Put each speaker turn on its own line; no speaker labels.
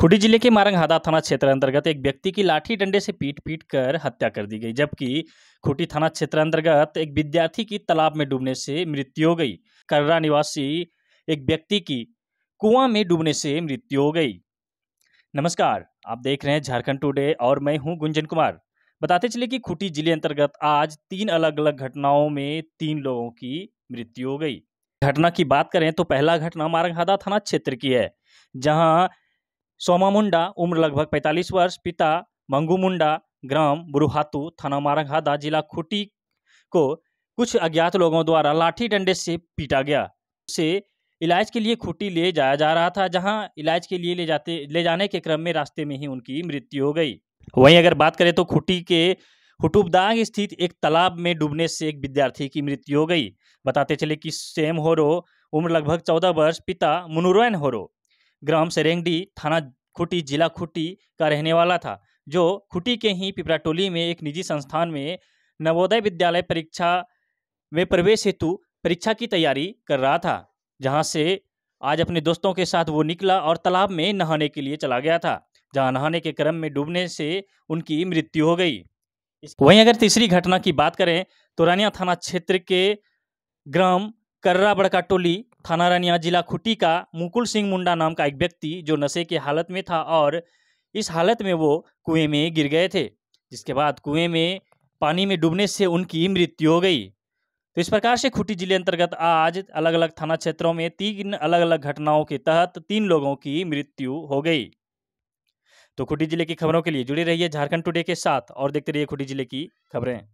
खुडी जिले के मारंगहादा थाना क्षेत्र अंतर्गत एक व्यक्ति की लाठी डंडे से पीट पीट कर हत्या कर दी गई जबकि खुटी थाना क्षेत्र अंतर्गत एक विद्यार्थी की तालाब में डूबने से मृत्यु हो गई कर्रा निवासी एक व्यक्ति की कुआं में डूबने से मृत्यु हो गई नमस्कार आप देख रहे हैं झारखंड टुडे और मैं हूं गुंजन कुमार बताते चले कि खुटी जिले अंतर्गत आज तीन अलग अलग घटनाओं में तीन लोगों की मृत्यु हो गई घटना की बात करें तो पहला घटना मारंगहादा थाना क्षेत्र की है जहां सोमा मुंडा उम्र लगभग 45 वर्ष पिता मंगू मुंडा ग्राम बुरुहातू थाना मारंगहादा जिला खुटी को कुछ अज्ञात लोगों द्वारा लाठी डंडे से पीटा गया उसे इलाज के लिए खुटी ले जाया जा रहा था जहां इलाज के लिए ले जाते ले जाने के क्रम में रास्ते में ही उनकी मृत्यु हो गई वहीं अगर बात करें तो खुटी के हुटुबदांग स्थित एक तालाब में डूबने से एक विद्यार्थी की मृत्यु हो गई बताते चले कि सेम होरो उम्र लगभग चौदह वर्ष पिता मुनुरैन होरो ग्राम सेरेंगडी थाना खुटी जिला खुटी का रहने वाला था जो खुटी के ही पिपरा टोली में एक निजी संस्थान में नवोदय विद्यालय परीक्षा में प्रवेश हेतु परीक्षा की तैयारी कर रहा था जहां से आज अपने दोस्तों के साथ वो निकला और तालाब में नहाने के लिए चला गया था जहां नहाने के क्रम में डूबने से उनकी मृत्यु हो गई वहीं अगर तीसरी घटना की बात करें तो रानिया थाना क्षेत्र के ग्राम कर्रा बड़का टोली थाना रानिया जिला खुटी का मुकुल सिंह मुंडा नाम का एक व्यक्ति जो नशे की हालत में था और इस हालत में वो कुएं में गिर गए थे जिसके बाद कुएं में पानी में डूबने से उनकी मृत्यु हो गई तो इस प्रकार से खुटी जिले अंतर्गत आज अलग अलग थाना क्षेत्रों में तीन अलग अलग घटनाओं के तहत तीन लोगों की मृत्यु हो गई तो खुटी जिले की खबरों के लिए जुड़े रहिए झारखंड टुडे के साथ और देखते रहिए खुटी जिले की खबरें